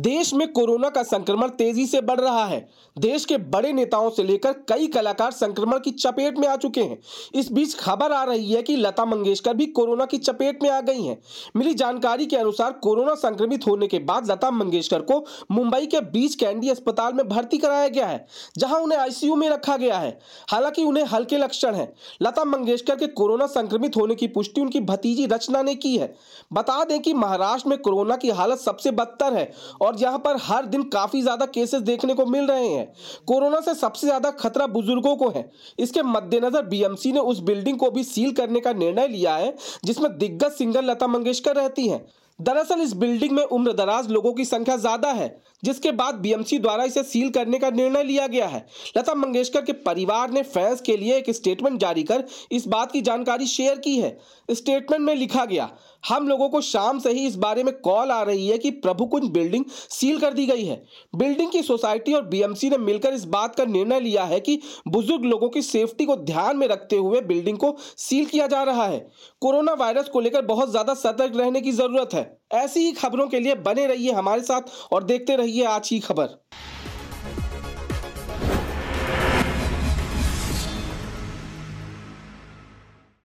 देश में कोरोना का संक्रमण तेजी से बढ़ रहा है देश के बड़े नेताओं से लेकर कई कलाकार संक्रमण की चपेट में आ चुके हैं इस बीच खबर आ रही है कि लता मंगेशकर भी कोरोना की चपेट में आ गई हैं मिली जानकारी के अनुसार कोरोना संक्रमित होने के बाद लता मंगेशकर को मुंबई के बीच कैंडी अस्पताल में भर्ती कराया गया है जहां उन्हें आईसीयू में रखा गया है हालांकि उन्हें हल्के लक्षण है लता मंगेशकर के कोरोना संक्रमित होने की पुष्टि उनकी भतीजी रचना ने की है बता दें कि महाराष्ट्र में कोरोना की हालत सबसे बदतर है और और यहाँ पर हर दिन काफ़ी ज़्यादा केसेस देखने को मिल रहे हैं कोरोना से सबसे ज़्यादा खतरा बुजुर्गों को है इसके मद्देनज़र बीएमसी ने उस बिल्डिंग को भी सील करने का निर्णय लिया है जिसमें दिग्गज सिंगर लता मंगेशकर रहती हैं दरअसल इस बिल्डिंग में उम्र दराज लोगों की संख्या ज्यादा है जिसके बाद बीएमसी द्वारा इसे सील करने का निर्णय लिया गया है लता मंगेशकर के परिवार ने फैंस के लिए एक स्टेटमेंट जारी कर इस बात की जानकारी शेयर की है स्टेटमेंट में लिखा गया हम लोगों को शाम से ही इस बारे में कॉल आ रही है कि प्रभु कुंज बिल्डिंग सील कर दी गई है बिल्डिंग की सोसाइटी और बीएमसी ने मिलकर इस बात का निर्णय लिया है कि बुजुर्ग लोगों की सेफ्टी को ध्यान में रखते हुए बिल्डिंग को सील किया जा रहा है कोरोना वायरस को लेकर बहुत ज्यादा सतर्क रहने की जरूरत है ऐसी ही खबरों के लिए बने रहिए हमारे साथ और देखते रहिए आज की खबर